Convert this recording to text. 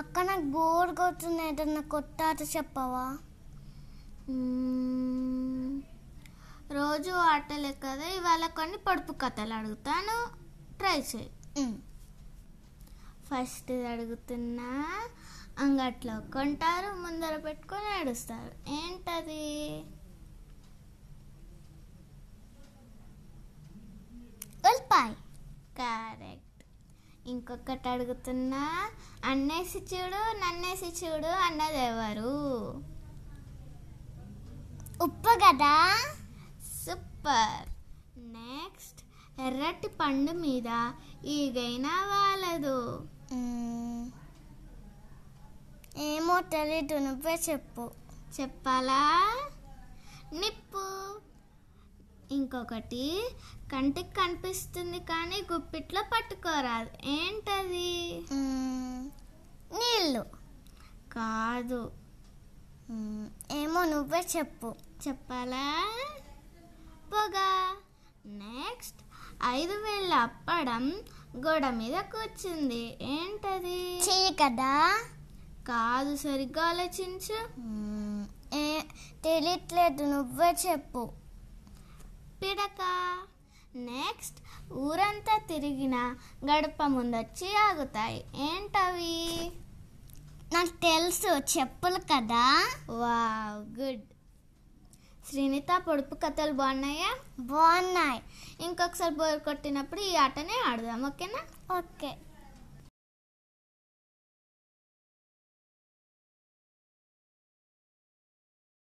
అక్క నాకు బోర్ కొడుతుంది ఏదన్నా కొత్త ఆట చెప్పవా రోజు ఆటలే కదా ఇవాళ కొన్ని పొడుపు కథలు అడుగుతాను ట్రై చేయి ఫస్ట్ అడుగుతున్నా అంగట్లో కొంటారు ముందర పెట్టుకొని ఏడుస్తారు ఏంటది ఉల్పాయ్ కరెక్ట్ ఇంకొకటి అడుగుతున్నా అన్నేసి చూడు నన్నేసి చూడు అన్నది ఎవరు ఉప్పు కదా సూపర్ నెక్స్ట్ ఎర్రటి పండు మీద ఈగైనా వాలదు ఏమో తెలియదు నువ్వే చెప్పు చెప్పాలా ఇంకొకటి కంటికి కనిపిస్తుంది కానీ గుప్పిట్లో పట్టుకోరాదు ఏంటది నీళ్ళు కాదు ఏమో నువ్వే చెప్పు చెప్పాలా పొగా నెక్స్ట్ ఐదు వేళ్ళ అప్పడం గోడ మీద కూర్చుంది ఏంటది కదా కాదు సరిగ్గా ఆలోచించు తెలియట్లేదు నువ్వే చెప్పు పిడక నెక్స్ట్ ఊరంతా తిరిగిన గడప ముందొచ్చి ఆగుతాయి ఏంటవి నాకు తెలుసు చెప్పులు కదా వావ్ గుడ్ శ్రీనిత పొడుపు కథలు బాగున్నాయా బాగున్నాయి ఇంకొకసారి బోర్ కొట్టినప్పుడు ఈ ఆటనే ఆడదాం ఓకేనా ఓకే